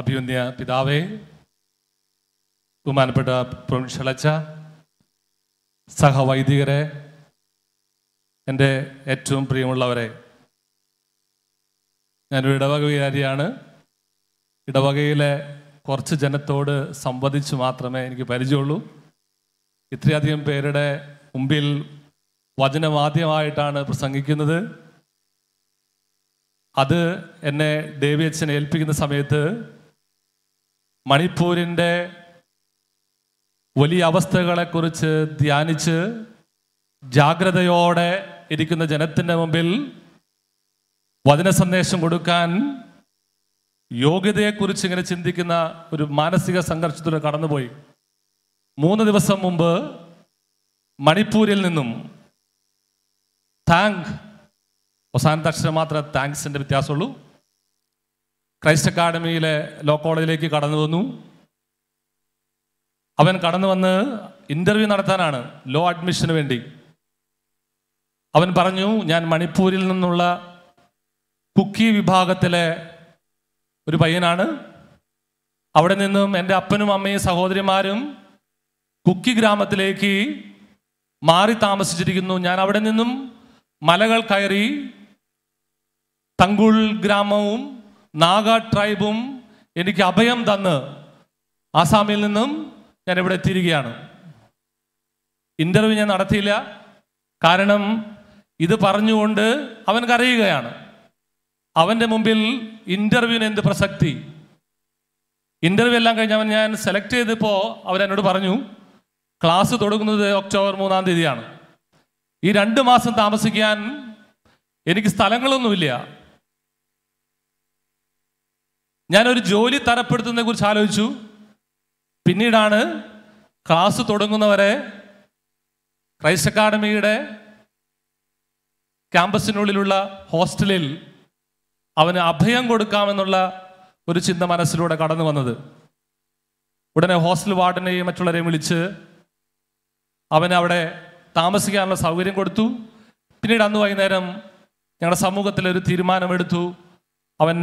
അഭിവന്യ പിതാവേ ബഹുമാനപ്പെട്ട പ്രൊൻഷളച്ച സഹവൈദികരെ എൻ്റെ ഏറ്റവും പ്രിയമുള്ളവരെ ഞാനൊരു ഇടവക വികാരിയാണ് ഇടവകയിലെ കുറച്ച് ജനത്തോട് സംവദിച്ച് മാത്രമേ എനിക്ക് പരിചയമുള്ളൂ ഇത്രയധികം പേരുടെ മുമ്പിൽ വചനമാദ്യമായിട്ടാണ് പ്രസംഗിക്കുന്നത് അത് എന്നെ ദേവിയച്ഛനെ ഏൽപ്പിക്കുന്ന സമയത്ത് മണിപ്പൂരിൻ്റെ വലിയ അവസ്ഥകളെക്കുറിച്ച് ധ്യാനിച്ച് ജാഗ്രതയോടെ ഇരിക്കുന്ന ജനത്തിൻ്റെ മുമ്പിൽ വചന സന്ദേശം കൊടുക്കാൻ യോഗ്യതയെക്കുറിച്ച് ഇങ്ങനെ ചിന്തിക്കുന്ന ഒരു മാനസിക സംഘർഷത്തിലൂടെ കടന്നുപോയി മൂന്ന് ദിവസം മുമ്പ് മണിപ്പൂരിൽ നിന്നും താങ്ക് അവസാനത്തെ അക്ഷരം മാത്രമേ താങ്ക്സിൻ്റെ വ്യത്യാസമുള്ളൂ ക്രൈസ്റ്റ് അക്കാഡമിയിലെ ലോ കോളേജിലേക്ക് കടന്നു വന്നു അവൻ കടന്നു വന്ന് ഇൻ്റർവ്യൂ നടത്താനാണ് ലോ അഡ്മിഷന് വേണ്ടി അവൻ പറഞ്ഞു ഞാൻ മണിപ്പൂരിൽ നിന്നുള്ള കുക്കി വിഭാഗത്തിലെ ഒരു പയ്യനാണ് അവിടെ നിന്നും എൻ്റെ അപ്പനും അമ്മയും സഹോദരിമാരും കുക്കി ഗ്രാമത്തിലേക്ക് മാറി താമസിച്ചിരിക്കുന്നു ഞാൻ അവിടെ നിന്നും മലകൾ കയറി തങ്കുൾ ഗ്രാമവും നാഗ ട്രൈബും എനിക്ക് അഭയം തന്ന് ആസാമിൽ നിന്നും ഞാൻ ഇവിടെ എത്തിയിരിക്കുകയാണ് ഇൻ്റർവ്യൂ ഞാൻ നടത്തിയില്ല കാരണം ഇത് പറഞ്ഞുകൊണ്ട് അവൻ കരയുകയാണ് അവൻ്റെ മുമ്പിൽ ഇൻ്റർവ്യൂവിന് എന്ത് പ്രസക്തി ഇൻ്റർവ്യൂ എല്ലാം കഴിഞ്ഞ് അവൻ ഞാൻ സെലക്ട് ചെയ്തപ്പോൾ അവൻ എന്നോട് പറഞ്ഞു ക്ലാസ് തുടങ്ങുന്നത് ഒക്ടോബർ മൂന്നാം തീയതിയാണ് ഈ രണ്ട് മാസം താമസിക്കാൻ എനിക്ക് സ്ഥലങ്ങളൊന്നുമില്ല ഞാനൊരു ജോലി തരപ്പെടുത്തുന്നതിനെ കുറിച്ച് ആലോചിച്ചു പിന്നീടാണ് ക്ലാസ് തുടങ്ങുന്നവരെ ക്രൈസ്റ്റ് അക്കാഡമിയുടെ ക്യാമ്പസിനുള്ളിലുള്ള ഹോസ്റ്റലിൽ അവന് അഭയം കൊടുക്കാമെന്നുള്ള ഒരു ചിന്ത മനസ്സിലൂടെ കടന്നു വന്നത് ഉടനെ ഹോസ്റ്റൽ വാർഡനെയും മറ്റുള്ളവരെയും വിളിച്ച് അവന് അവിടെ താമസിക്കാനുള്ള സൗകര്യം കൊടുത്തു പിന്നീട് അന്ന് വൈകുന്നേരം ഞങ്ങളുടെ സമൂഹത്തിൽ ഒരു തീരുമാനമെടുത്തു അവൻ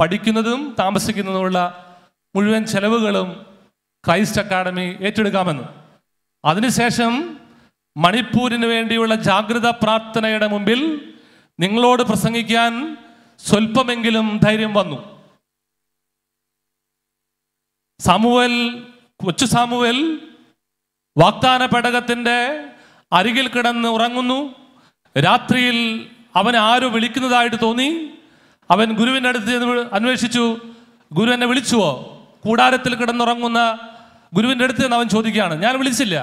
പഠിക്കുന്നതും താമസിക്കുന്നതുമുള്ള മുഴുവൻ ചെലവുകളും ക്രൈസ്റ്റ് അക്കാഡമി ഏറ്റെടുക്കാമെന്ന് അതിനുശേഷം മണിപ്പൂരിന് വേണ്ടിയുള്ള ജാഗ്രത പ്രാർത്ഥനയുടെ മുമ്പിൽ നിങ്ങളോട് പ്രസംഗിക്കാൻ സ്വല്പമെങ്കിലും ധൈര്യം വന്നു സാമുവൽ കൊച്ചു സാമുവൽ വാഗ്ദാന പെടകത്തിൻ്റെ അരികിൽ കിടന്ന് ഉറങ്ങുന്നു രാത്രിയിൽ അവനെ ആരോ വിളിക്കുന്നതായിട്ട് തോന്നി അവൻ ഗുരുവിൻ്റെ അടുത്ത് ചെന്ന് അന്വേഷിച്ചു ഗുരു എന്നെ വിളിച്ചുവോ കൂടാരത്തിൽ കിടന്നുറങ്ങുന്ന ഗുരുവിൻ്റെ അടുത്ത് നിന്ന് അവൻ ചോദിക്കുകയാണ് ഞാൻ വിളിച്ചില്ല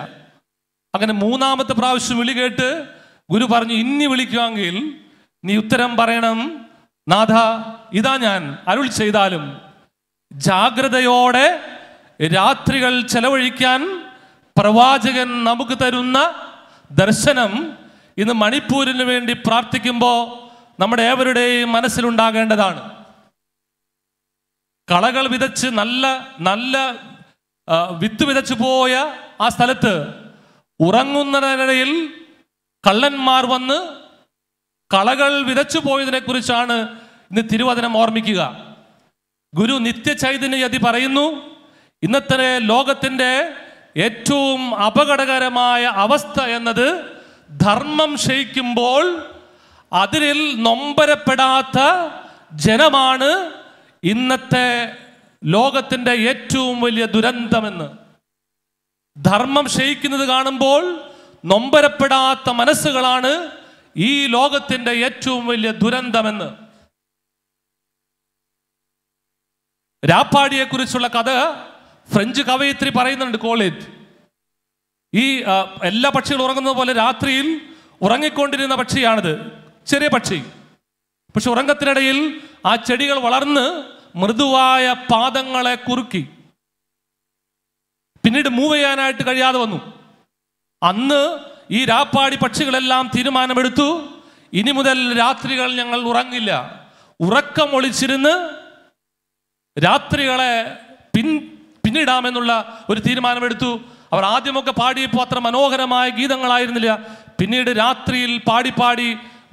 അങ്ങനെ മൂന്നാമത്തെ പ്രാവശ്യം വിളി കേട്ട് ഗുരു പറഞ്ഞു ഇനി വിളിക്കുമെങ്കിൽ നീ ഉത്തരം പറയണം നാഥ ഇതാ ഞാൻ അരുൾ ചെയ്താലും ജാഗ്രതയോടെ രാത്രികൾ ചെലവഴിക്കാൻ പ്രവാചകൻ നമുക്ക് തരുന്ന ദർശനം ഇന്ന് മണിപ്പൂരിന് വേണ്ടി പ്രാർത്ഥിക്കുമ്പോൾ നമ്മുടെ ഏവരുടെയും മനസ്സിലുണ്ടാകേണ്ടതാണ് കളകൾ വിതച്ച് നല്ല നല്ല വിത്ത് വിതച്ചു പോയ ആ സ്ഥലത്ത് ഉറങ്ങുന്നതിനിടയിൽ കള്ളന്മാർ വന്ന് കളകൾ വിതച്ചു പോയതിനെ കുറിച്ചാണ് ഇന്ന് തിരുവചനം ഓർമ്മിക്കുക ഗുരു ചൈതന്യതി പറയുന്നു ഇന്നത്തെ ലോകത്തിൻ്റെ ഏറ്റവും അപകടകരമായ അവസ്ഥ എന്നത് ധർമ്മം ക്ഷയിക്കുമ്പോൾ അതിരിൽ നൊമ്പരപ്പെടാത്ത ജനമാണ് ഇന്നത്തെ ലോകത്തിൻ്റെ ഏറ്റവും വലിയ ദുരന്തമെന്ന് ധർമ്മം ക്ഷയിക്കുന്നത് കാണുമ്പോൾ നൊമ്പരപ്പെടാത്ത മനസ്സുകളാണ് ഈ ലോകത്തിൻ്റെ ഏറ്റവും വലിയ ദുരന്തമെന്ന് രാപ്പാടിയെക്കുറിച്ചുള്ള കഥ ഫ്രഞ്ച് കവയിത്രി പറയുന്നുണ്ട് കോളേജ് ഈ എല്ലാ പക്ഷികളും ഉറങ്ങുന്നത് പോലെ രാത്രിയിൽ ഉറങ്ങിക്കൊണ്ടിരുന്ന പക്ഷിയാണിത് ചെറിയ പക്ഷി പക്ഷെ ഉറങ്ങത്തിനിടയിൽ ആ ചെടികൾ വളർന്ന് മൃദുവായ പാദങ്ങളെ കുറുക്കി പിന്നീട് മൂവ് ചെയ്യാനായിട്ട് കഴിയാതെ വന്നു അന്ന് ഈ രാപ്പാടി പക്ഷികളെല്ലാം തീരുമാനമെടുത്തു ഇനി മുതൽ രാത്രികൾ ഞങ്ങൾ ഉറങ്ങില്ല ഉറക്കം ഒളിച്ചിരുന്ന് രാത്രികളെ പിൻ പിന്നിടാമെന്നുള്ള ഒരു തീരുമാനമെടുത്തു അവർ ആദ്യമൊക്കെ പാടിയപ്പോൾ അത്ര മനോഹരമായ ഗീതങ്ങളായിരുന്നില്ല പിന്നീട് രാത്രിയിൽ പാടി പാടി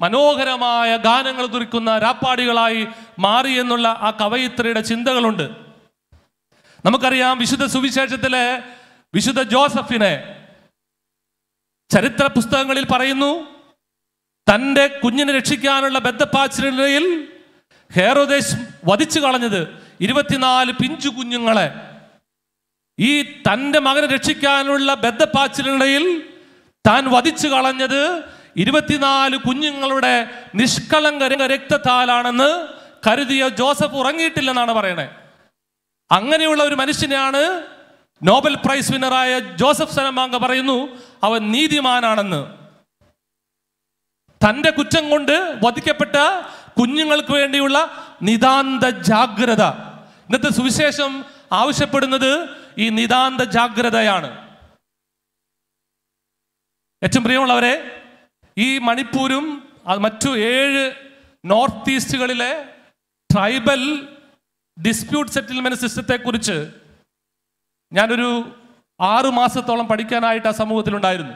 മനോഹരമായ ഗാനങ്ങൾ തുറിക്കുന്ന രാപ്പാടികളായി മാറി എന്നുള്ള ആ കവയിത്രിയുടെ ചിന്തകളുണ്ട് നമുക്കറിയാം വിശുദ്ധ സുവിശേഷത്തിലെ വിശുദ്ധ ജോസഫിനെ ചരിത്ര പുസ്തകങ്ങളിൽ പറയുന്നു തൻ്റെ കുഞ്ഞിനെ രക്ഷിക്കാനുള്ള ബദ്ധപ്പാച്ചിനിടയിൽ ഹേറോദേശ് വധിച്ചു കളഞ്ഞത് ഇരുപത്തിനാല് പിഞ്ചു കുഞ്ഞുങ്ങളെ ഈ തൻ്റെ മകനെ രക്ഷിക്കാനുള്ള ബദ്ധപ്പാച്ചിനിടയിൽ താൻ വധിച്ചു കളഞ്ഞത് ഇരുപത്തിനാല് കുഞ്ഞുങ്ങളുടെ നിഷ്കളങ്ക രക്തത്താലാണെന്ന് കരുതിയ ജോസഫ് ഉറങ്ങിയിട്ടില്ലെന്നാണ് പറയണേ അങ്ങനെയുള്ള ഒരു മനുഷ്യനെയാണ് നോബൽ പ്രൈസ് വിന്നറായ ജോസഫ് സനമാങ്ക പറയുന്നു അവൻ നീതിമാനാണെന്ന് തന്റെ കുറ്റം കൊണ്ട് വധിക്കപ്പെട്ട കുഞ്ഞുങ്ങൾക്ക് വേണ്ടിയുള്ള നിതാന്ത ജാഗ്രത ഇന്നത്തെ സുവിശേഷം ആവശ്യപ്പെടുന്നത് ഈ നിതാന്ത ജാഗ്രതയാണ് ഏറ്റവും പ്രിയമുള്ളവരെ ഈ മണിപ്പൂരും മറ്റു ഏഴ് നോർത്ത് ഈസ്റ്റുകളിലെ ട്രൈബൽ ഡിസ്പ്യൂട്ട് സെറ്റിൽമെന്റ് സിസ്റ്റത്തെക്കുറിച്ച് ഞാനൊരു ആറു മാസത്തോളം പഠിക്കാനായിട്ട് ആ സമൂഹത്തിലുണ്ടായിരുന്നു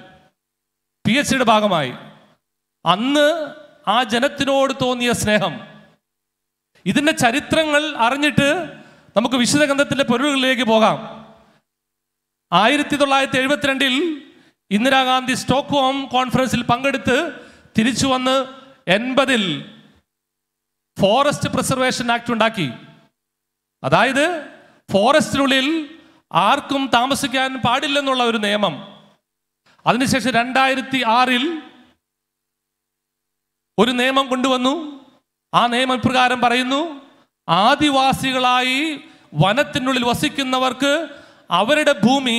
പി എച്ച് ഡിയുടെ ഭാഗമായി അന്ന് ആ ജനത്തിനോട് തോന്നിയ സ്നേഹം ഇതിൻ്റെ ചരിത്രങ്ങൾ അറിഞ്ഞിട്ട് നമുക്ക് വിശുദ്ധ ഗ്രന്ഥത്തിൻ്റെ പൊരുളുകളിലേക്ക് പോകാം ആയിരത്തി തൊള്ളായിരത്തി എഴുപത്തിരണ്ടിൽ ഇന്ദിരാഗാന്ധി സ്റ്റോക്ക്ഹോം കോൺഫറൻസിൽ പങ്കെടുത്ത് തിരിച്ചു വന്ന് എൺപതിൽ ഫോറസ്റ്റ് പ്രിസർവേഷൻ ആക്ട് ഉണ്ടാക്കി അതായത് ഫോറസ്റ്റിനുള്ളിൽ ആർക്കും താമസിക്കാൻ പാടില്ലെന്നുള്ള ഒരു നിയമം അതിനുശേഷം രണ്ടായിരത്തി ആറിൽ ഒരു നിയമം കൊണ്ടുവന്നു ആ നിയമം പ്രകാരം പറയുന്നു ആദിവാസികളായി വനത്തിനുള്ളിൽ വസിക്കുന്നവർക്ക് അവരുടെ ഭൂമി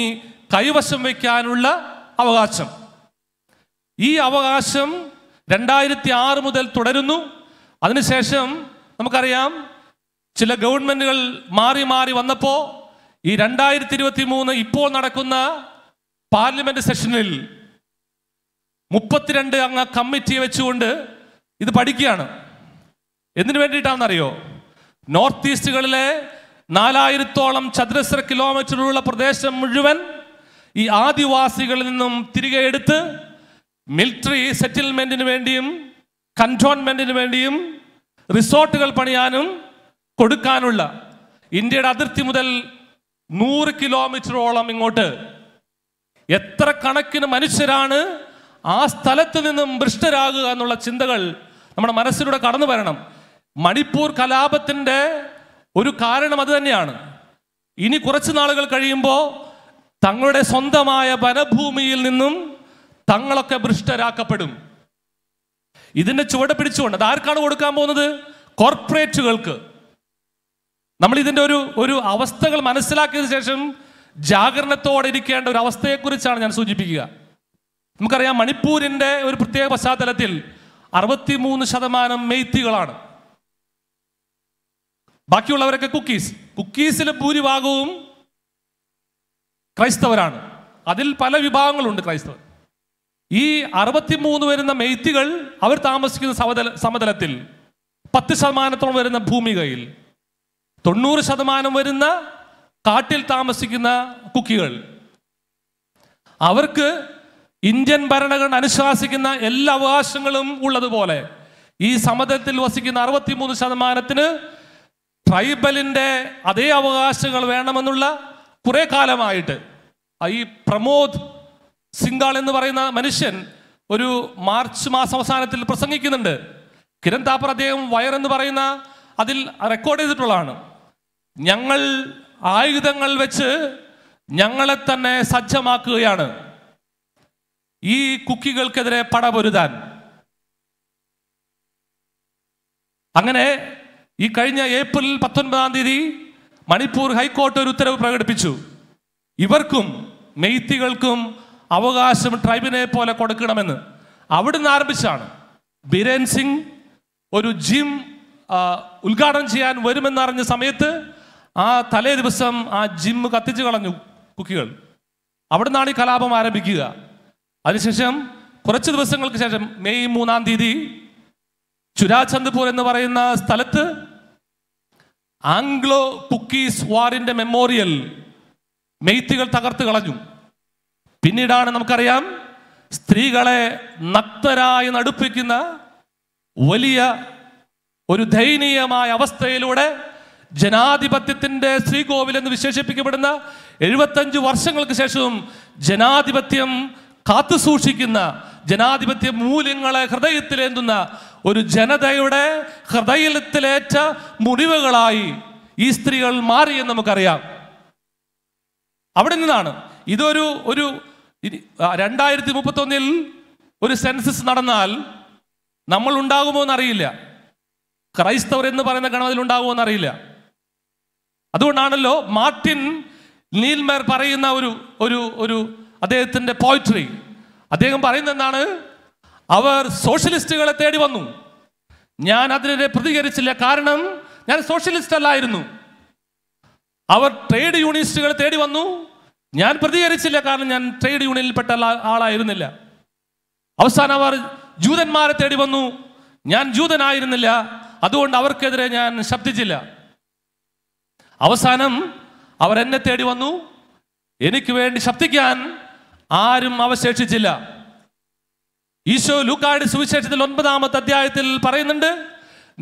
കൈവശം വയ്ക്കാനുള്ള അവകാശം ഈ അവകാശം രണ്ടായിരത്തി ആറ് മുതൽ തുടരുന്നു അതിനുശേഷം നമുക്കറിയാം ചില ഗവൺമെൻറ്റുകൾ മാറി മാറി വന്നപ്പോൾ ഈ രണ്ടായിരത്തി ഇരുപത്തി മൂന്ന് ഇപ്പോൾ നടക്കുന്ന പാർലമെൻറ്റ് സെഷനിൽ മുപ്പത്തിരണ്ട് അംഗ കമ്മിറ്റി വെച്ചുകൊണ്ട് ഇത് പഠിക്കുകയാണ് എന്തിനു വേണ്ടിയിട്ടാണെന്നറിയോ നോർത്ത് ഈസ്റ്റുകളിലെ നാലായിരത്തോളം ചതുരശ്ര കിലോമീറ്ററുള്ള പ്രദേശം മുഴുവൻ ഈ ആദിവാസികളിൽ നിന്നും തിരികെ എടുത്ത് മിലിറ്ററി സെറ്റിൽമെന്റിന് വേണ്ടിയും കൺടോൺമെന്റിന് വേണ്ടിയും റിസോർട്ടുകൾ പണിയാനും കൊടുക്കാനുള്ള ഇന്ത്യയുടെ അതിർത്തി മുതൽ നൂറ് കിലോമീറ്ററോളം ഇങ്ങോട്ട് എത്ര കണക്കിന് മനുഷ്യരാണ് ആ സ്ഥലത്ത് നിന്നും ഭൃഷ്ടരാകുക എന്നുള്ള ചിന്തകൾ നമ്മുടെ മനസ്സിലൂടെ കടന്നു വരണം മണിപ്പൂർ കലാപത്തിൻ്റെ ഒരു കാരണം അത് തന്നെയാണ് ഇനി കുറച്ച് നാളുകൾ കഴിയുമ്പോൾ തങ്ങളുടെ സ്വന്തമായ വനഭൂമിയിൽ നിന്നും തങ്ങളൊക്കെ ഭ്രഷ്ടരാക്കപ്പെടും ഇതിന്റെ ചുവട് പിടിച്ചുകൊണ്ട് അത് ആർക്കാണ് കൊടുക്കാൻ പോകുന്നത് കോർപ്പറേറ്റുകൾക്ക് നമ്മൾ ഇതിന്റെ ഒരു ഒരു അവസ്ഥകൾ മനസ്സിലാക്കിയതിനു ശേഷം ജാഗരണത്തോടെ ഇരിക്കേണ്ട ഒരു അവസ്ഥയെക്കുറിച്ചാണ് ഞാൻ സൂചിപ്പിക്കുക നമുക്കറിയാം മണിപ്പൂരിന്റെ ഒരു പ്രത്യേക പശ്ചാത്തലത്തിൽ അറുപത്തിമൂന്ന് ശതമാനം മെയ്ത്തികളാണ് ബാക്കിയുള്ളവരൊക്കെ കുക്കീസ് കുക്കീസിലെ ഭൂരിഭാഗവും ക്രൈസ്തവരാണ് അതിൽ പല വിഭാഗങ്ങളുണ്ട് ക്രൈസ്തവർ ഈ അറുപത്തിമൂന്ന് വരുന്ന മെയ്ത്തികൾ അവർ താമസിക്കുന്ന സമതല സമതലത്തിൽ പത്ത് ശതമാനത്തോളം വരുന്ന ഭൂമികയിൽ തൊണ്ണൂറ് ശതമാനം വരുന്ന കാട്ടിൽ താമസിക്കുന്ന കുക്കികൾ അവർക്ക് ഇന്ത്യൻ ഭരണഘടന അനുശാസിക്കുന്ന എല്ലാ അവകാശങ്ങളും ഉള്ളതുപോലെ ഈ സമതലത്തിൽ വസിക്കുന്ന അറുപത്തിമൂന്ന് ശതമാനത്തിന് ട്രൈബലിൻ്റെ അതേ അവകാശങ്ങൾ വേണമെന്നുള്ള കുറേ കാലമായിട്ട് ഈ പ്രമോദ് സിംഗാൾ എന്ന് പറയുന്ന മനുഷ്യൻ ഒരു മാർച്ച് മാസം അവസാനത്തിൽ പ്രസംഗിക്കുന്നുണ്ട് കിരൺ താപ്പർ അദ്ദേഹം വയർ എന്ന് പറയുന്ന അതിൽ റെക്കോർഡ് ചെയ്തിട്ടുള്ളതാണ് ഞങ്ങൾ ആയുധങ്ങൾ വെച്ച് ഞങ്ങളെ തന്നെ സജ്ജമാക്കുകയാണ് ഈ കുക്കികൾക്കെതിരെ പടപൊരുതാൻ അങ്ങനെ ഈ കഴിഞ്ഞ ഏപ്രിൽ പത്തൊൻപതാം തീയതി മണിപ്പൂർ ഹൈക്കോടതി ഒരു ഉത്തരവ് പ്രകടിപ്പിച്ചു ഇവർക്കും മെയ്ത്തികൾക്കും അവകാശം ട്രൈബിനെ പോലെ കൊടുക്കണമെന്ന് അവിടുന്ന് ആരംഭിച്ചാണ് ബിരൻ സിംഗ് ഒരു ജിം ഉദ്ഘാടനം ചെയ്യാൻ വരുമെന്നറിഞ്ഞ സമയത്ത് ആ തലേ ദിവസം ആ ജിം കത്തിച്ചു കളഞ്ഞു കുക്കികൾ അവിടെ നിന്നാണ് ഈ കലാപം ആരംഭിക്കുക അതിനുശേഷം കുറച്ച് ദിവസങ്ങൾക്ക് ശേഷം മെയ് മൂന്നാം തീയതി ചുരാചന്ദ്പൂർ എന്ന് പറയുന്ന സ്ഥലത്ത് ആംഗ്ലോ കുക്കീസ് വാറിന്റെ മെമ്മോറിയൽ മെയ്ത്തുകൾ തകർത്ത് കളഞ്ഞു പിന്നീടാണ് നമുക്കറിയാം സ്ത്രീകളെ നക്തരായി നടുപ്പിക്കുന്ന വലിയ ഒരു ദയനീയമായ അവസ്ഥയിലൂടെ ജനാധിപത്യത്തിൻ്റെ ശ്രീകോവിൽ എന്ന് വിശേഷിപ്പിക്കപ്പെടുന്ന എഴുപത്തഞ്ച് വർഷങ്ങൾക്ക് ശേഷവും ജനാധിപത്യം കാത്തു സൂക്ഷിക്കുന്ന ജനാധിപത്യ മൂല്യങ്ങളെ ഹൃദയത്തിലേന്തുന്ന ഒരു ജനതയുടെ ഹൃദയത്തിലേറ്റ മുറിവുകളായി ഈ സ്ത്രീകൾ മാറിയെന്ന് നമുക്കറിയാം അവിടെ നിന്നാണ് ഇതൊരു ഒരു രണ്ടായിരത്തി മുപ്പത്തൊന്നിൽ ഒരു സെൻസസ് നടന്നാൽ നമ്മൾ ഉണ്ടാകുമോ എന്നറിയില്ല ക്രൈസ്തവർ എന്ന് പറയുന്ന ഗണത്തിൽ ഉണ്ടാകുമോ എന്നറിയില്ല അതുകൊണ്ടാണല്ലോ മാർട്ടിൻ നീൽമേർ പറയുന്ന ഒരു ഒരു ഒരു അദ്ദേഹത്തിൻ്റെ പോയിട്രി അദ്ദേഹം പറയുന്ന എന്താണ് അവർ സോഷ്യലിസ്റ്റുകളെ തേടി വന്നു ഞാൻ അതിനെതിരെ പ്രതികരിച്ചില്ല കാരണം ഞാൻ സോഷ്യലിസ്റ്റ് അല്ലായിരുന്നു അവർ ട്രേഡ് യൂണിയനിസ്റ്റുകൾ തേടി വന്നു ഞാൻ പ്രതികരിച്ചില്ല കാരണം ഞാൻ ട്രേഡ് യൂണിയനിൽപ്പെട്ട ആളായിരുന്നില്ല അവസാനം അവർ ജൂതന്മാരെ തേടി വന്നു ഞാൻ ജൂതനായിരുന്നില്ല അതുകൊണ്ട് അവർക്കെതിരെ ഞാൻ ശബ്ദിച്ചില്ല അവസാനം അവർ എന്നെ തേടി വന്നു എനിക്ക് വേണ്ടി ശബ്ദിക്കാൻ ആരും അവശേഷിച്ചില്ല ഈശോ ലൂക്കായുടെ സുവിശേഷത്തിൽ ഒൻപതാമത്തെ അധ്യായത്തിൽ പറയുന്നുണ്ട്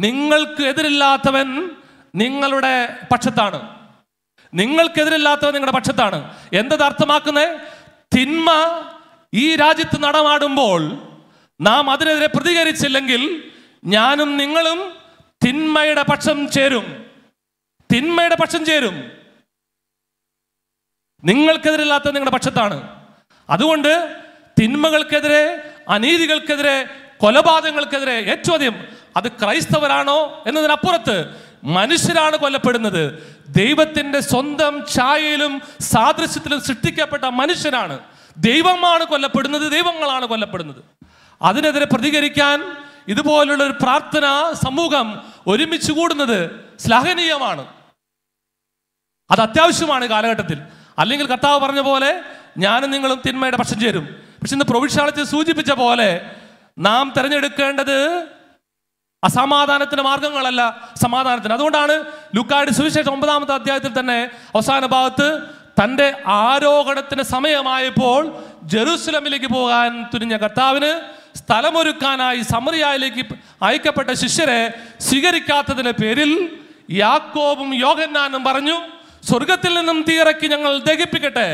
നിങ്ങൾക്ക് എതിരില്ലാത്തവൻ നിങ്ങളുടെ പക്ഷത്താണ് നിങ്ങൾക്കെതിരില്ലാത്തവ നിങ്ങളുടെ പക്ഷത്താണ് എന്തത് അർത്ഥമാക്കുന്നത് തിന്മ ഈ രാജ്യത്ത് നടമാടുമ്പോൾ നാം അതിനെതിരെ പ്രതികരിച്ചില്ലെങ്കിൽ ഞാനും നിങ്ങളും തിന്മയുടെ പക്ഷം ചേരും തിന്മയുടെ പക്ഷം ചേരും നിങ്ങൾക്കെതിരില്ലാത്ത നിങ്ങളുടെ പക്ഷത്താണ് അതുകൊണ്ട് തിന്മകൾക്കെതിരെ അനീതികൾക്കെതിരെ കൊലപാതകങ്ങൾക്കെതിരെ ഏറ്റവും അധികം അത് ക്രൈസ്തവരാണോ എന്നതിനപ്പുറത്ത് മനുഷ്യരാണ് കൊല്ലപ്പെടുന്നത് ദൈവത്തിൻ്റെ സ്വന്തം ഛായയിലും സാദൃശ്യത്തിലും സൃഷ്ടിക്കപ്പെട്ട മനുഷ്യനാണ് ദൈവമാണ് കൊല്ലപ്പെടുന്നത് ദൈവങ്ങളാണ് കൊല്ലപ്പെടുന്നത് അതിനെതിരെ പ്രതികരിക്കാൻ ഇതുപോലുള്ള ഒരു പ്രാർത്ഥന സമൂഹം ഒരുമിച്ച് കൂടുന്നത് ശ്ലാഘനീയമാണ് അത് അത്യാവശ്യമാണ് കാലഘട്ടത്തിൽ അല്ലെങ്കിൽ കർത്താവ് പറഞ്ഞ പോലെ ഞാനും നിങ്ങളും തിന്മയുടെ പക്ഷം ചേരും പക്ഷെ ഇന്ന് പ്രൊവിഷ്യാളിച്ച് സൂചിപ്പിച്ച പോലെ നാം തിരഞ്ഞെടുക്കേണ്ടത് അസമാധാനത്തിന്റെ മാർഗങ്ങളല്ല സമാധാനത്തിന് അതുകൊണ്ടാണ് ലുക്കായുടെ സുവിശേഷം ഒമ്പതാമത്തെ അധ്യായത്തിൽ തന്നെ അവസാന ഭാഗത്ത് തൻ്റെ ആരോഹണത്തിന് സമയമായപ്പോൾ ജെറുസലമിലേക്ക് പോകാൻ തുനിഞ്ഞ കർത്താവിന് സ്ഥലമൊരുക്കാനായി സമറിയായിലേക്ക് അയക്കപ്പെട്ട ശിഷ്യരെ സ്വീകരിക്കാത്തതിൻ്റെ പേരിൽ യാക്കോബും യോഗന്നാനും പറഞ്ഞു സ്വർഗത്തിൽ നിന്നും തീറക്കി ഞങ്ങൾ ദഹിപ്പിക്കട്ടെ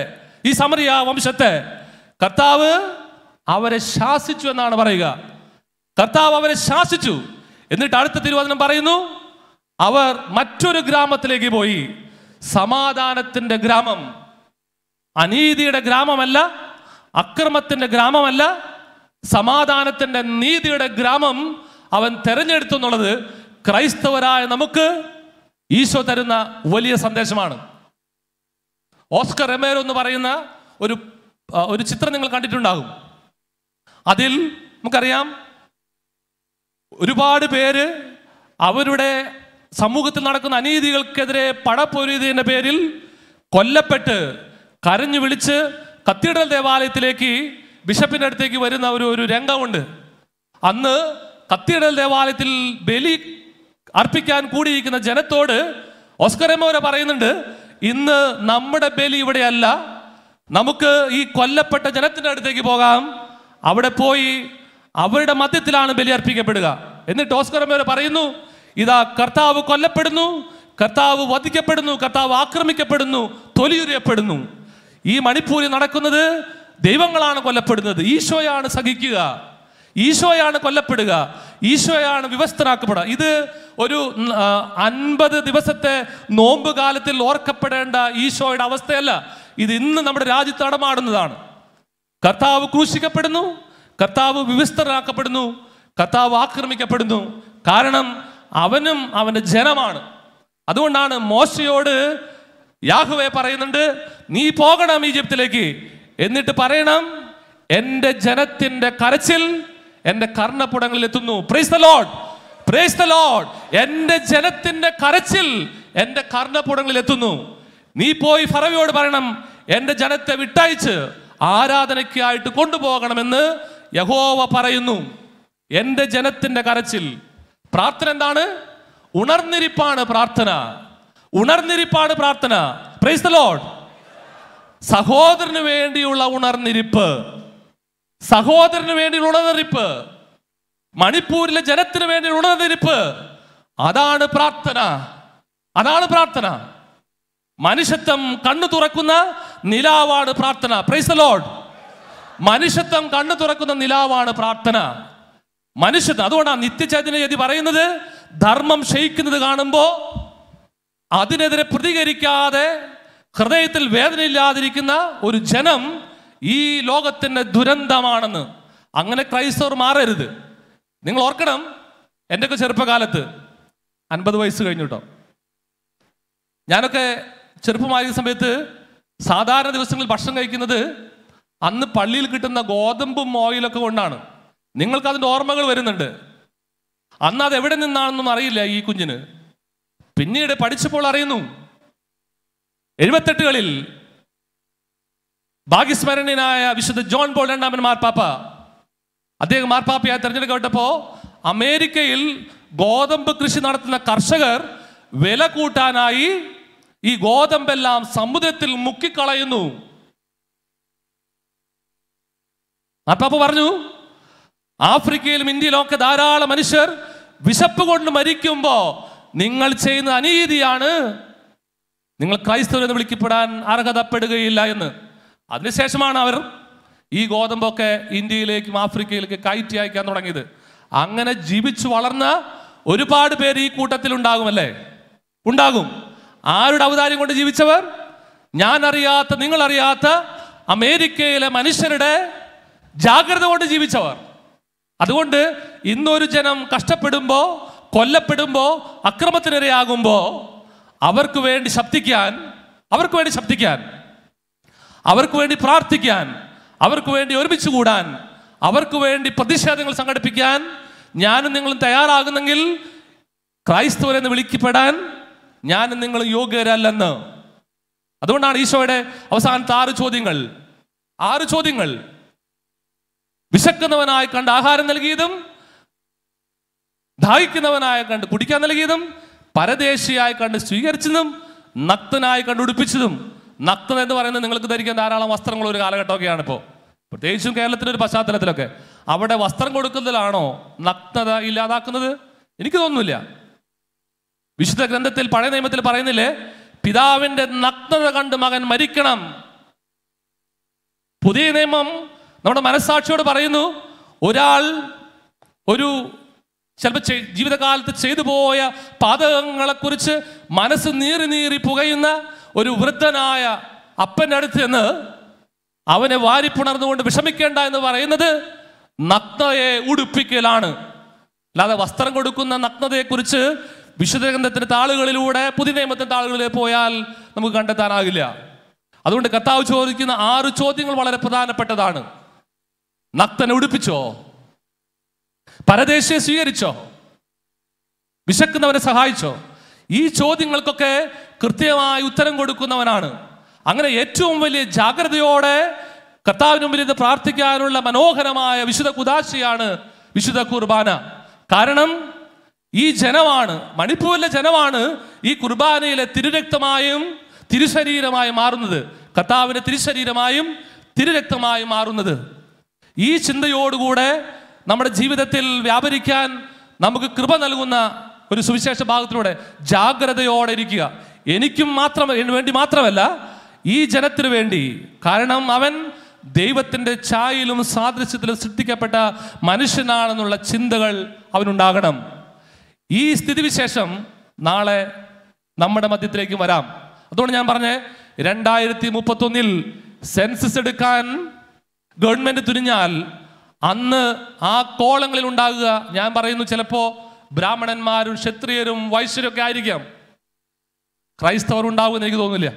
ഈ സമറിയ വംശത്തെ കർത്താവ് അവരെ ശാസിച്ചു എന്നാണ് പറയുക കർത്താവ് അവരെ ശാസിച്ചു എന്നിട്ട് അടുത്ത തിരുവചനം പറയുന്നു അവർ മറ്റൊരു ഗ്രാമത്തിലേക്ക് പോയി സമാധാനത്തിന്റെ ഗ്രാമം അനീതിയുടെ ഗ്രാമമല്ല അക്രമത്തിന്റെ ഗ്രാമമല്ല സമാധാനത്തിന്റെ നീതിയുടെ ഗ്രാമം അവൻ തെരഞ്ഞെടുത്തു എന്നുള്ളത് ക്രൈസ്തവരായ നമുക്ക് ഈശോ തരുന്ന വലിയ സന്ദേശമാണ് ഓസ്കർ എമേർ എന്ന് പറയുന്ന ഒരു ഒരു ചിത്രം നിങ്ങൾ കണ്ടിട്ടുണ്ടാകും അതിൽ നമുക്കറിയാം ഒരുപാട് പേര് അവരുടെ സമൂഹത്തിൽ നടക്കുന്ന അനീതികൾക്കെതിരെ പടപ്പൊരുതിൻ്റെ പേരിൽ കൊല്ലപ്പെട്ട് കരഞ്ഞു വിളിച്ച് കത്തീഡ്രൽ ദേവാലയത്തിലേക്ക് ബിഷപ്പിൻ്റെ അടുത്തേക്ക് വരുന്ന ഒരു ഒരു രംഗമുണ്ട് അന്ന് കത്തീഡ്രൽ ദേവാലയത്തിൽ ബലി അർപ്പിക്കാൻ കൂടിയിരിക്കുന്ന ജനത്തോട് ഓസ്കരമോര പറയുന്നുണ്ട് ഇന്ന് നമ്മുടെ ബലി ഇവിടെയല്ല നമുക്ക് ഈ കൊല്ലപ്പെട്ട ജനത്തിൻ്റെ അടുത്തേക്ക് പോകാം അവിടെ പോയി അവരുടെ മധ്യത്തിലാണ് ബലിയർപ്പിക്കപ്പെടുക എന്നിട്ട് ഓസ്കറമേർ പറയുന്നു ഇതാ കർത്താവ് കൊല്ലപ്പെടുന്നു കർത്താവ് വധിക്കപ്പെടുന്നു കർത്താവ് ആക്രമിക്കപ്പെടുന്നു തൊലിയുറിയപ്പെടുന്നു ഈ മണിപ്പൂരിൽ നടക്കുന്നത് ദൈവങ്ങളാണ് കൊല്ലപ്പെടുന്നത് ഈശോയാണ് സഹിക്കുക ഈശോയാണ് കൊല്ലപ്പെടുക ഈശോയാണ് വിവസ്ത്രനാക്കപ്പെടുക ഇത് ഒരു അൻപത് ദിവസത്തെ നോമ്പ് കാലത്തിൽ ഓർക്കപ്പെടേണ്ട ഈശോയുടെ അവസ്ഥയല്ല ഇത് ഇന്ന് നമ്മുടെ രാജ്യത്ത് അടമാടുന്നതാണ് കർത്താവ് ക്രൂശിക്കപ്പെടുന്നു കർത്താവ് വിവിസ്തരാക്കപ്പെടുന്നു കർത്താവ് ആക്രമിക്കപ്പെടുന്നു കാരണം അവനും അവൻ്റെ ജനമാണ് അതുകൊണ്ടാണ് മോശയോട് യാഹുവെ പറയുന്നുണ്ട് നീ പോകണം ഈജിപ്തിലേക്ക് എന്നിട്ട് പറയണം എൻ്റെ ജനത്തിൻ്റെ കരച്ചിൽ എൻ്റെ കർണപ്പുടങ്ങളിൽ എത്തുന്നു പ്രൈസ് ദ പ്രൈസ് എൻ്റെ ജനത്തിൻ്റെ കരച്ചിൽ എൻ്റെ കർണപ്പുടങ്ങളിൽ എത്തുന്നു നീ പോയി ഫറവിയോട് പറയണം എൻ്റെ ജനത്തെ വിട്ടയച്ച് ആരാധനയ്ക്കായിട്ട് കൊണ്ടുപോകണമെന്ന് യഹോവ പറയുന്നു എൻ്റെ ജനത്തിൻ്റെ കരച്ചിൽ പ്രാർത്ഥന എന്താണ് ഉണർന്നിരിപ്പാണ് പ്രാർത്ഥന ഉണർന്നിരിപ്പാണ് പ്രാർത്ഥന പ്രൈസ് ദ ലോഡ് സഹോദരന് വേണ്ടിയുള്ള ഉണർന്നിരിപ്പ് സഹോദരന് വേണ്ടിയുള്ള ഉണർന്നിരിപ്പ് മണിപ്പൂരിലെ ജനത്തിന് വേണ്ടി ഉണർന്നിരിപ്പ് അതാണ് പ്രാർത്ഥന അതാണ് പ്രാർത്ഥന മനുഷ്യത്വം കണ്ണു തുറക്കുന്ന നിലാവാണ് പ്രാർത്ഥന പ്രൈസ് ദ ലോഡ് മനുഷ്യത്വം കണ്ണു തുറക്കുന്ന നിലാവാണ് പ്രാർത്ഥന മനുഷ്യത്വം അതുകൊണ്ടാണ് നിത്യചൈതന്യതി പറയുന്നത് ധർമ്മം ക്ഷയിക്കുന്നത് കാണുമ്പോൾ അതിനെതിരെ പ്രതികരിക്കാതെ ഹൃദയത്തിൽ വേദനയില്ലാതിരിക്കുന്ന ഒരു ജനം ഈ ലോകത്തിൻ്റെ ദുരന്തമാണെന്ന് അങ്ങനെ ക്രൈസ്തവർ മാറരുത് നിങ്ങൾ ഓർക്കണം എൻ്റെയൊക്കെ ചെറുപ്പകാലത്ത് അൻപത് വയസ്സ് കഴിഞ്ഞു കേട്ടോ ഞാനൊക്കെ ചെറുപ്പമായ സമയത്ത് സാധാരണ ദിവസങ്ങളിൽ ഭക്ഷണം കഴിക്കുന്നത് അന്ന് പള്ളിയിൽ കിട്ടുന്ന ഗോതമ്പും ഓയിലൊക്കെ കൊണ്ടാണ് നിങ്ങൾക്ക് അതിൻ്റെ ഓർമ്മകൾ വരുന്നുണ്ട് അന്ന് അത് എവിടെ നിന്നാണെന്നും അറിയില്ല ഈ കുഞ്ഞിന് പിന്നീട് പഠിച്ചപ്പോൾ അറിയുന്നു എഴുപത്തെട്ടുകളിൽ ഭാഗ്യസ്മരണീയനായ വിശുദ്ധ ജോൺ പോൾ രണ്ടാമൻ മാർപ്പാപ്പ അദ്ദേഹം മാർപ്പാപ്പയായി തെരഞ്ഞെടുക്കപ്പെട്ടപ്പോൾ അമേരിക്കയിൽ ഗോതമ്പ് കൃഷി നടത്തുന്ന കർഷകർ വില കൂട്ടാനായി ഈ ഗോതമ്പെല്ലാം സമുദ്രത്തിൽ മുക്കിക്കളയുന്നു മാപ്പാപ്പ് പറഞ്ഞു ആഫ്രിക്കയിലും ഇന്ത്യയിലും ഒക്കെ ധാരാളം മനുഷ്യർ വിശപ്പ് കൊണ്ട് മരിക്കുമ്പോൾ നിങ്ങൾ ചെയ്യുന്ന അനീതിയാണ് നിങ്ങൾ എന്ന് വിളിക്കപ്പെടാൻ അർഹതപ്പെടുകയില്ല എന്ന് അതിനുശേഷമാണ് അവർ ഈ ഗോതമ്പൊക്കെ ഇന്ത്യയിലേക്കും ആഫ്രിക്കയിലേക്ക് കയറ്റി അയക്കാൻ തുടങ്ങിയത് അങ്ങനെ ജീവിച്ചു വളർന്ന ഒരുപാട് പേര് ഈ കൂട്ടത്തിൽ ഉണ്ടാകുമല്ലേ ഉണ്ടാകും ആരുടെ അവതാരം കൊണ്ട് ജീവിച്ചവർ ഞാൻ അറിയാത്ത നിങ്ങൾ അറിയാത്ത അമേരിക്കയിലെ മനുഷ്യരുടെ ജാഗ്രത കൊണ്ട് ജീവിച്ചവർ അതുകൊണ്ട് ഇന്നൊരു ജനം കഷ്ടപ്പെടുമ്പോൾ കൊല്ലപ്പെടുമ്പോൾ അക്രമത്തിനിരയാകുമ്പോൾ അവർക്ക് വേണ്ടി ശബ്ദിക്കാൻ അവർക്ക് വേണ്ടി ശബ്ദിക്കാൻ അവർക്ക് വേണ്ടി പ്രാർത്ഥിക്കാൻ അവർക്ക് വേണ്ടി ഒരുമിച്ച് കൂടാൻ അവർക്ക് വേണ്ടി പ്രതിഷേധങ്ങൾ സംഘടിപ്പിക്കാൻ ഞാനും നിങ്ങളും തയ്യാറാകുന്നെങ്കിൽ ക്രൈസ്തവരെന്ന് വിളിക്കപ്പെടാൻ ഞാനും നിങ്ങളും യോഗ്യരല്ലെന്ന് അതുകൊണ്ടാണ് ഈശോയുടെ അവസാനത്തെ ആറ് ചോദ്യങ്ങൾ ആറ് ചോദ്യങ്ങൾ വിശക്കുന്നവനായി കണ്ട് ആഹാരം നൽകിയതും ദാഹിക്കുന്നവനായി കണ്ട് കുടിക്കാൻ നൽകിയതും പരദേശിയായി കണ്ട് സ്വീകരിച്ചതും നക്തനായി കണ്ട് ഉടുപ്പിച്ചതും നക്തൻ എന്ന് പറയുന്നത് നിങ്ങൾക്ക് ധരിക്കാൻ ധാരാളം വസ്ത്രങ്ങൾ ഒരു കാലഘട്ടമൊക്കെയാണ് ഇപ്പോൾ പ്രത്യേകിച്ചും കേരളത്തിൻ്റെ ഒരു പശ്ചാത്തലത്തിലൊക്കെ അവിടെ വസ്ത്രം കൊടുക്കുന്നതിലാണോ നഗ്നത ഇല്ലാതാക്കുന്നത് എനിക്ക് തോന്നുന്നില്ല വിശുദ്ധ ഗ്രന്ഥത്തിൽ പഴയ നിയമത്തിൽ പറയുന്നില്ലേ പിതാവിന്റെ നഗ്നത കണ്ട് മകൻ മരിക്കണം പുതിയ നിയമം നമ്മുടെ മനസ്സാക്ഷിയോട് പറയുന്നു ഒരാൾ ഒരു ചിലപ്പോൾ ജീവിതകാലത്ത് ചെയ്തു പോയ പാതകങ്ങളെക്കുറിച്ച് മനസ്സ് നീറി നീറി പുകയുന്ന ഒരു വൃദ്ധനായ അപ്പൻ്റെ അടുത്ത് നിന്ന് അവനെ വാരിപ്പുണർന്നുകൊണ്ട് വിഷമിക്കേണ്ട എന്ന് പറയുന്നത് നഗ്നയെ ഉടുപ്പിക്കലാണ് അല്ലാതെ വസ്ത്രം കൊടുക്കുന്ന നഗ്നതയെക്കുറിച്ച് വിശുദ്ധ താളുകളിലൂടെ പുതിയ നിയമത്തിൻ്റെ താളുകളിൽ പോയാൽ നമുക്ക് കണ്ടെത്താനാകില്ല അതുകൊണ്ട് കത്താവ് ചോദിക്കുന്ന ആറ് ചോദ്യങ്ങൾ വളരെ പ്രധാനപ്പെട്ടതാണ് നക്തനെ ഉടുപ്പിച്ചോ പരദേശിയെ സ്വീകരിച്ചോ വിശക്കുന്നവരെ സഹായിച്ചോ ഈ ചോദ്യങ്ങൾക്കൊക്കെ കൃത്യമായി ഉത്തരം കൊടുക്കുന്നവനാണ് അങ്ങനെ ഏറ്റവും വലിയ ജാഗ്രതയോടെ കർത്താവിന് മുമ്പിൽ ഇത് പ്രാർത്ഥിക്കാനുള്ള മനോഹരമായ വിശുദ്ധ കുദാശിയാണ് വിശുദ്ധ കുർബാന കാരണം ഈ ജനമാണ് മണിപ്പൂരിലെ ജനമാണ് ഈ കുർബാനയിലെ തിരുരക്തമായും തിരുശരീരമായും മാറുന്നത് കർത്താവിന്റെ തിരുശരീരമായും തിരുരക്തമായും മാറുന്നത് ഈ ചിന്തയോടുകൂടെ നമ്മുടെ ജീവിതത്തിൽ വ്യാപരിക്കാൻ നമുക്ക് കൃപ നൽകുന്ന ഒരു സുവിശേഷ ഭാഗത്തിലൂടെ ജാഗ്രതയോടെ ഇരിക്കുക എനിക്കും മാത്രം വേണ്ടി മാത്രമല്ല ഈ ജനത്തിനു വേണ്ടി കാരണം അവൻ ദൈവത്തിൻ്റെ ഛായയിലും സാദൃശ്യത്തിലും സൃഷ്ടിക്കപ്പെട്ട മനുഷ്യനാണെന്നുള്ള ചിന്തകൾ അവനുണ്ടാകണം ഈ സ്ഥിതിവിശേഷം നാളെ നമ്മുടെ മധ്യത്തിലേക്ക് വരാം അതുകൊണ്ട് ഞാൻ പറഞ്ഞേ രണ്ടായിരത്തി മുപ്പത്തൊന്നിൽ സെൻസസ് എടുക്കാൻ ഗവൺമെൻറ് തുനിഞ്ഞാൽ അന്ന് ആ കോളങ്ങളിൽ ഉണ്ടാകുക ഞാൻ പറയുന്നു ചിലപ്പോൾ ബ്രാഹ്മണന്മാരും ക്ഷത്രിയരും വൈശ്യരൊക്കെ ആയിരിക്കാം ക്രൈസ്തവർ ഉണ്ടാകുമെന്ന് എനിക്ക് തോന്നുന്നില്ല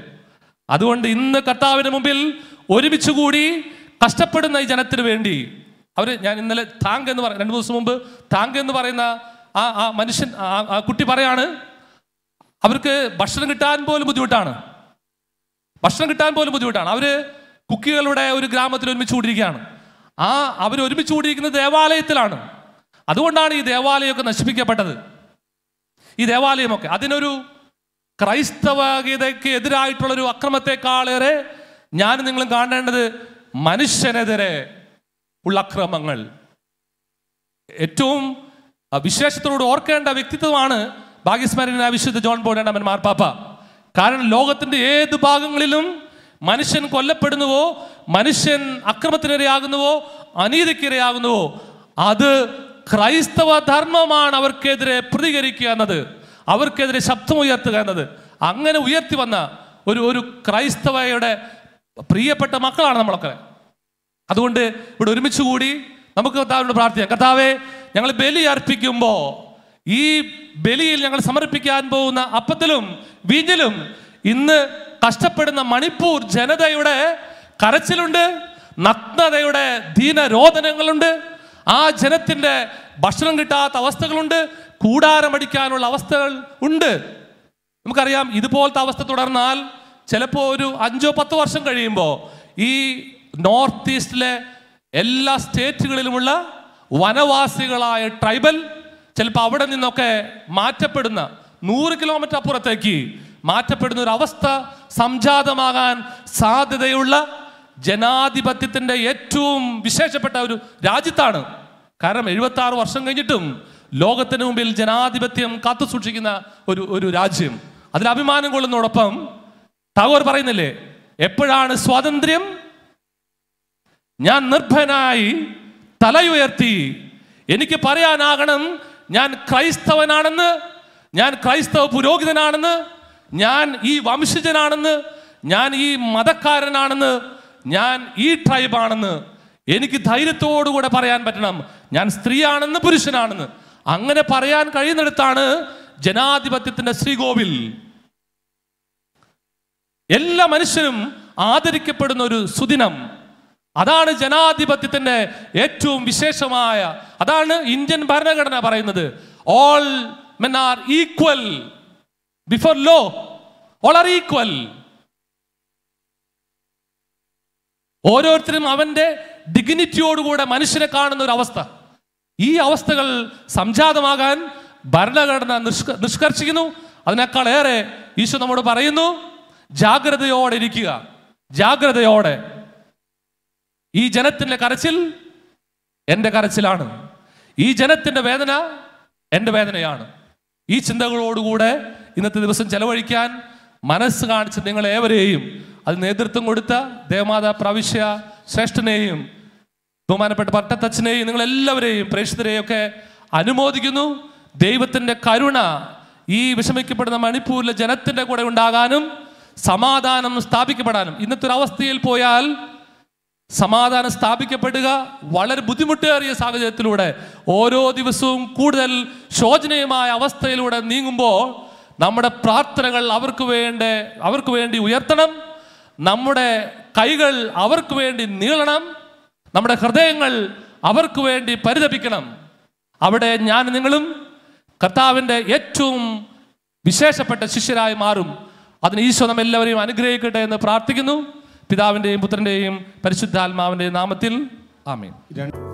അതുകൊണ്ട് ഇന്ന് കർത്താവിന് മുമ്പിൽ ഒരുമിച്ച് കൂടി കഷ്ടപ്പെടുന്ന ഈ ജനത്തിന് വേണ്ടി അവർ ഞാൻ ഇന്നലെ താങ്ക് എന്ന് പറ രണ്ട് ദിവസം മുമ്പ് താങ്ക് എന്ന് പറയുന്ന ആ ആ മനുഷ്യൻ ആ കുട്ടി പറയാണ് അവർക്ക് ഭക്ഷണം കിട്ടാൻ പോലും ബുദ്ധിമുട്ടാണ് ഭക്ഷണം കിട്ടാൻ പോലും ബുദ്ധിമുട്ടാണ് അവർ കുക്കികളുടെ ഒരു ഗ്രാമത്തിൽ ഒരുമിച്ച് കൂടിയിരിക്കുകയാണ് ആ അവർ ഒരുമിച്ച് കൂടിയിരിക്കുന്നത് ദേവാലയത്തിലാണ് അതുകൊണ്ടാണ് ഈ ദേവാലയമൊക്കെ നശിപ്പിക്കപ്പെട്ടത് ഈ ദേവാലയമൊക്കെ അതിനൊരു ക്രൈസ്തവഗീതയ്ക്ക് എതിരായിട്ടുള്ളൊരു അക്രമത്തെക്കാളേറെ ഞാൻ നിങ്ങളും കാണേണ്ടത് മനുഷ്യനെതിരെ ഉള്ള അക്രമങ്ങൾ ഏറ്റവും വിശേഷത്തോട് ഓർക്കേണ്ട വ്യക്തിത്വമാണ് ഭാഗ്യസ്മരണ വിശുദ്ധ ജോൺ ബോഡൻ അമ്മൻ മാർപ്പാപ്പ കാരണം ലോകത്തിൻ്റെ ഏത് ഭാഗങ്ങളിലും മനുഷ്യൻ കൊല്ലപ്പെടുന്നുവോ മനുഷ്യൻ അക്രമത്തിനിരയാകുന്നുവോ അനീതിക്കിരയാകുന്നുവോ അത് ക്രൈസ്തവ ധർമ്മമാണ് അവർക്കെതിരെ പ്രതികരിക്കുക എന്നത് അവർക്കെതിരെ ശബ്ദമുയർത്തുക എന്നത് അങ്ങനെ ഉയർത്തി വന്ന ഒരു ഒരു ക്രൈസ്തവയുടെ പ്രിയപ്പെട്ട മക്കളാണ് നമ്മളൊക്കെ അതുകൊണ്ട് ഇവിടെ ഒരുമിച്ച് കൂടി നമുക്ക് കർത്താവിനോട് പ്രാർത്ഥിക്കാം കർത്താവെ ഞങ്ങൾ ബലി അർപ്പിക്കുമ്പോൾ ഈ ബലിയിൽ ഞങ്ങൾ സമർപ്പിക്കാൻ പോകുന്ന അപ്പത്തിലും വീഞ്ഞിലും ഇന്ന് കഷ്ടപ്പെടുന്ന മണിപ്പൂർ ജനതയുടെ കരച്ചിലുണ്ട് നഗ്നതയുടെ ദീനരോധനങ്ങളുണ്ട് ആ ജനത്തിൻ്റെ ഭക്ഷണം കിട്ടാത്ത അവസ്ഥകളുണ്ട് കൂടാരമടിക്കാനുള്ള അവസ്ഥകൾ ഉണ്ട് നമുക്കറിയാം ഇതുപോലത്തെ അവസ്ഥ തുടർന്നാൽ ചിലപ്പോൾ ഒരു അഞ്ചോ പത്തോ വർഷം കഴിയുമ്പോൾ ഈ നോർത്ത് ഈസ്റ്റിലെ എല്ലാ സ്റ്റേറ്റുകളിലുമുള്ള വനവാസികളായ ട്രൈബൽ ചിലപ്പോൾ അവിടെ നിന്നൊക്കെ മാറ്റപ്പെടുന്ന നൂറ് കിലോമീറ്റർ അപ്പുറത്തേക്ക് മാറ്റപ്പെടുന്ന ഒരു അവസ്ഥ സംജാതമാകാൻ സാധ്യതയുള്ള ജനാധിപത്യത്തിൻ്റെ ഏറ്റവും വിശേഷപ്പെട്ട ഒരു രാജ്യത്താണ് കാരണം എഴുപത്തി ആറ് വർഷം കഴിഞ്ഞിട്ടും ലോകത്തിന് മുമ്പിൽ ജനാധിപത്യം കാത്തു സൂക്ഷിക്കുന്ന ഒരു ഒരു രാജ്യം അതിൽ അഭിമാനം കൊള്ളുന്നതോടൊപ്പം ടാഗോർ പറയുന്നില്ലേ എപ്പോഴാണ് സ്വാതന്ത്ര്യം ഞാൻ നിർഭയനായി തലയുയർത്തി എനിക്ക് പറയാനാകണം ഞാൻ ക്രൈസ്തവനാണെന്ന് ഞാൻ ക്രൈസ്തവ പുരോഹിതനാണെന്ന് ഞാൻ ഈ വംശജനാണെന്ന് ഞാൻ ഈ മതക്കാരനാണെന്ന് ഞാൻ ഈ ട്രൈബാണെന്ന് എനിക്ക് ധൈര്യത്തോടുകൂടെ പറയാൻ പറ്റണം ഞാൻ സ്ത്രീയാണെന്ന് പുരുഷനാണെന്ന് അങ്ങനെ പറയാൻ കഴിയുന്നിടത്താണ് ജനാധിപത്യത്തിന്റെ ശ്രീകോവിൽ എല്ലാ മനുഷ്യരും ആദരിക്കപ്പെടുന്ന ഒരു സുദിനം അതാണ് ജനാധിപത്യത്തിന്റെ ഏറ്റവും വിശേഷമായ അതാണ് ഇന്ത്യൻ ഭരണഘടന പറയുന്നത് all men are equal before law all are equal ഓരോരുത്തരും അവന്റെ ഡിഗ്നിറ്റിയോടുകൂടെ മനുഷ്യനെ കാണുന്ന ഒരു അവസ്ഥ ഈ അവസ്ഥകൾ സംജാതമാകാൻ ഭരണഘടന നിഷ്ക നിഷ്കർഷിക്കുന്നു അതിനേക്കാൾ ഏറെ ഈശോ നമ്മോട് പറയുന്നു ജാഗ്രതയോടെ ഇരിക്കുക ജാഗ്രതയോടെ ഈ ജനത്തിൻ്റെ കരച്ചിൽ എൻ്റെ കരച്ചിലാണ് ഈ ജനത്തിൻ്റെ വേദന എൻ്റെ വേദനയാണ് ഈ ചിന്തകളോടുകൂടെ ഇന്നത്തെ ദിവസം ചെലവഴിക്കാൻ മനസ്സ് കാണിച്ച ഏവരെയും അത് നേതൃത്വം കൊടുത്ത ദേവമാതാ പ്രവിശ്യ ശ്രേഷ്ഠനെയും ബഹുമാനപ്പെട്ട പട്ടത്തച്ഛനെയും നിങ്ങളെല്ലാവരെയും പ്രേക്ഷിതരെയും ഒക്കെ അനുമോദിക്കുന്നു ദൈവത്തിൻ്റെ കരുണ ഈ വിഷമിക്കപ്പെടുന്ന മണിപ്പൂരിലെ ജനത്തിൻ്റെ കൂടെ ഉണ്ടാകാനും സമാധാനം സ്ഥാപിക്കപ്പെടാനും ഇന്നത്തെ ഒരു അവസ്ഥയിൽ പോയാൽ സമാധാനം സ്ഥാപിക്കപ്പെടുക വളരെ ബുദ്ധിമുട്ടേറിയ സാഹചര്യത്തിലൂടെ ഓരോ ദിവസവും കൂടുതൽ ശോചനീയമായ അവസ്ഥയിലൂടെ നീങ്ങുമ്പോൾ നമ്മുടെ പ്രാർത്ഥനകൾ അവർക്ക് വേണ്ട അവർക്ക് വേണ്ടി ഉയർത്തണം നമ്മുടെ കൈകൾ അവർക്ക് വേണ്ടി നീളണം നമ്മുടെ ഹൃദയങ്ങൾ അവർക്ക് വേണ്ടി പരിതപിക്കണം അവിടെ ഞാൻ നിങ്ങളും കർത്താവിൻ്റെ ഏറ്റവും വിശേഷപ്പെട്ട ശിഷ്യരായി മാറും അതിന് ഈശോ നമ്മെ എല്ലാവരെയും അനുഗ്രഹിക്കട്ടെ എന്ന് പ്രാർത്ഥിക്കുന്നു പിതാവിൻ്റെയും പുത്രൻ്റെയും പരിശുദ്ധാത്മാവിൻ്റെയും നാമത്തിൽ ആമേ